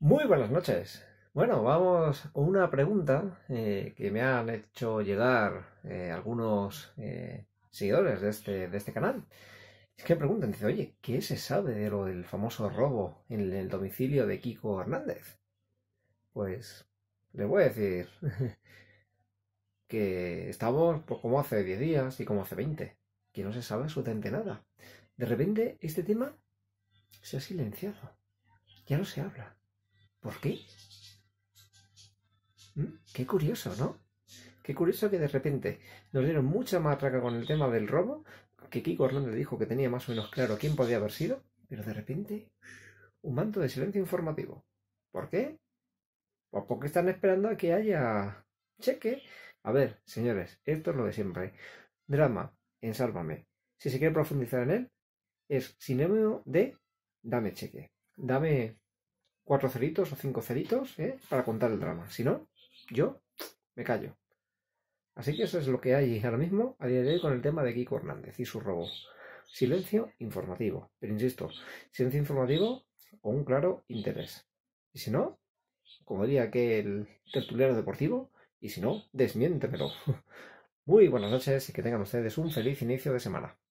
Muy buenas noches. Bueno, vamos con una pregunta eh, que me han hecho llegar eh, algunos eh, seguidores de este, de este canal. Es que preguntan, dice, oye, ¿qué se sabe de lo del famoso robo en el domicilio de Kiko Hernández? Pues les voy a decir que estamos pues, como hace 10 días y como hace 20, que no se sabe absolutamente nada. De repente este tema se ha silenciado, ya no se habla por qué? ¿Mm? Qué curioso, ¿no? Qué curioso que de repente nos dieron mucha matraca con el tema del robo, que Kiko Hernández dijo que tenía más o menos claro quién podía haber sido, pero de repente un manto de silencio informativo. ¿Por qué? Pues porque están esperando a que haya cheque. A ver, señores, esto es lo de siempre. Drama ensálvame. Si se quiere profundizar en él, es sinónimo de dame cheque. Dame cuatro ceritos o cinco ceritos ¿eh? para contar el drama. Si no, yo me callo. Así que eso es lo que hay ahora mismo a día de hoy con el tema de Kiko Hernández y su robo. Silencio informativo. Pero insisto, silencio informativo o un claro interés. Y si no, como diría aquel tertuliano deportivo, y si no, desmiéntemelo. Muy buenas noches y que tengan ustedes un feliz inicio de semana.